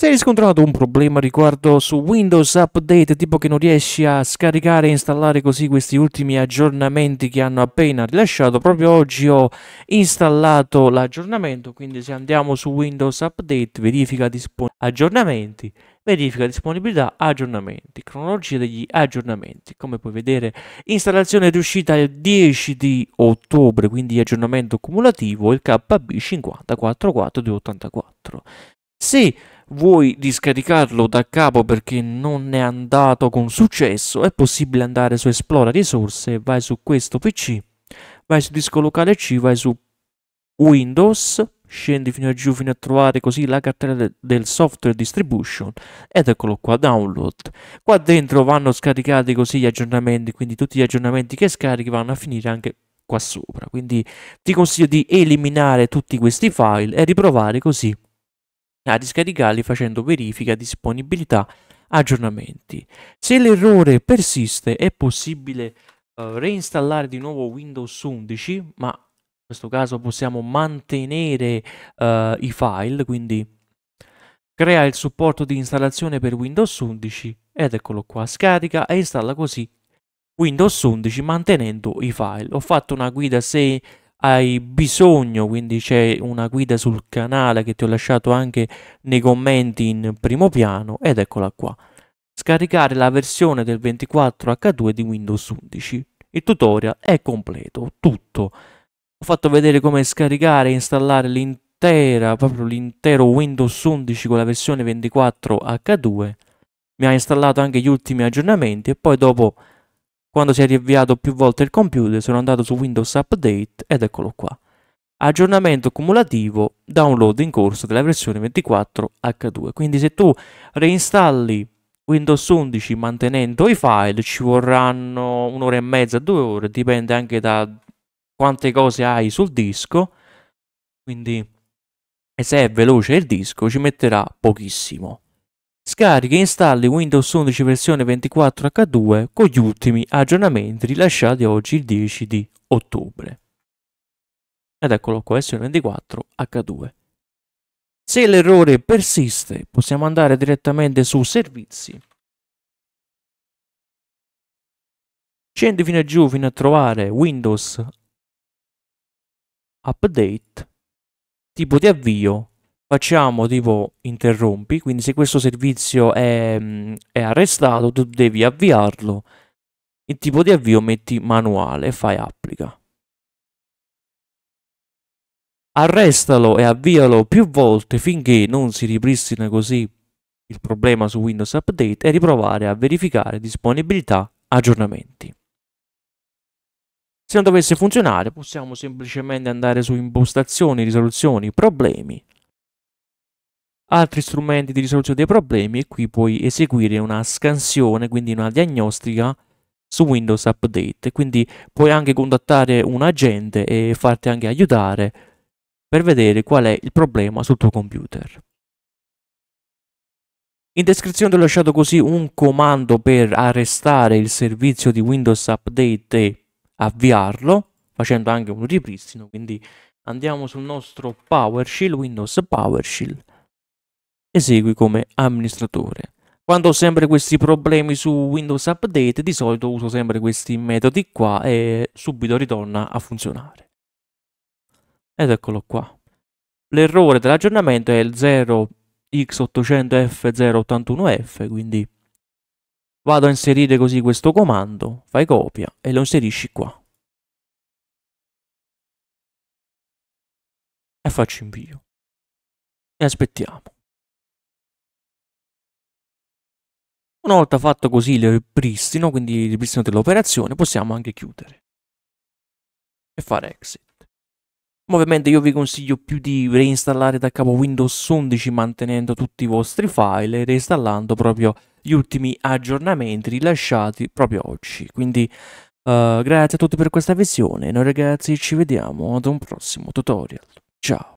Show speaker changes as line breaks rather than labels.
Se hai riscontrato un problema riguardo su Windows Update, tipo che non riesci a scaricare e installare così questi ultimi aggiornamenti che hanno appena rilasciato, proprio oggi ho installato l'aggiornamento, quindi se andiamo su Windows Update, verifica aggiornamenti, verifica disponibilità, aggiornamenti, cronologia degli aggiornamenti. Come puoi vedere, installazione riuscita il 10 di ottobre, quindi aggiornamento cumulativo, il KB 5044284. Se vuoi discaricarlo da capo perché non è andato con successo, è possibile andare su Esplora risorse, vai su questo PC, vai su disco locale C, vai su Windows, scendi fino a giù fino a trovare così la cartella del software distribution ed eccolo qua download qua dentro vanno scaricati così gli aggiornamenti quindi tutti gli aggiornamenti che scarichi vanno a finire anche qua sopra quindi ti consiglio di eliminare tutti questi file e riprovare così a riscaricarli facendo verifica, disponibilità, aggiornamenti. Se l'errore persiste è possibile uh, reinstallare di nuovo Windows 11, ma in questo caso possiamo mantenere uh, i file, quindi crea il supporto di installazione per Windows 11 ed eccolo qua, scarica e installa così Windows 11 mantenendo i file. Ho fatto una guida se hai bisogno, quindi c'è una guida sul canale che ti ho lasciato anche nei commenti in primo piano ed eccola qua. Scaricare la versione del 24H2 di Windows 11. Il tutorial è completo, tutto. Ho fatto vedere come scaricare e installare l'intera, proprio l'intero Windows 11 con la versione 24H2. Mi ha installato anche gli ultimi aggiornamenti e poi dopo quando si è riavviato più volte il computer sono andato su Windows Update ed eccolo qua. Aggiornamento cumulativo, download in corso della versione 24H2. Quindi se tu reinstalli Windows 11 mantenendo i file ci vorranno un'ora e mezza, due ore, dipende anche da quante cose hai sul disco. Quindi se è veloce il disco ci metterà pochissimo scarichi e installi Windows 11 versione 24H2 con gli ultimi aggiornamenti rilasciati oggi il 10 di ottobre. Ed eccolo qua, versione 24H2. Se l'errore persiste, possiamo andare direttamente su Servizi. Scendi fino a giù fino a trovare Windows Update, tipo di avvio facciamo tipo interrompi, quindi se questo servizio è, mm, è arrestato tu devi avviarlo, il tipo di avvio metti manuale fai applica. Arrestalo e avvialo più volte finché non si ripristina così il problema su Windows Update e riprovare a verificare disponibilità aggiornamenti. Se non dovesse funzionare possiamo semplicemente andare su impostazioni, risoluzioni, problemi altri strumenti di risoluzione dei problemi e qui puoi eseguire una scansione, quindi una diagnostica su Windows Update. Quindi puoi anche contattare un agente e farti anche aiutare per vedere qual è il problema sul tuo computer. In descrizione ti ho lasciato così un comando per arrestare il servizio di Windows Update e avviarlo, facendo anche un ripristino, quindi andiamo sul nostro PowerShell, Windows PowerShell esegui come amministratore. Quando ho sempre questi problemi su Windows Update, di solito uso sempre questi metodi qua e subito ritorna a funzionare. Ed eccolo qua. L'errore dell'aggiornamento è il 0x800f081f, quindi vado a inserire così questo comando, fai copia e lo inserisci qua. E faccio invio. E aspettiamo. Una volta fatto così il ripristino, quindi il ripristino dell'operazione, possiamo anche chiudere e fare exit. Ovviamente io vi consiglio più di reinstallare da capo Windows 11 mantenendo tutti i vostri file e reinstallando proprio gli ultimi aggiornamenti rilasciati proprio oggi. Quindi uh, grazie a tutti per questa visione, noi ragazzi ci vediamo ad un prossimo tutorial. Ciao!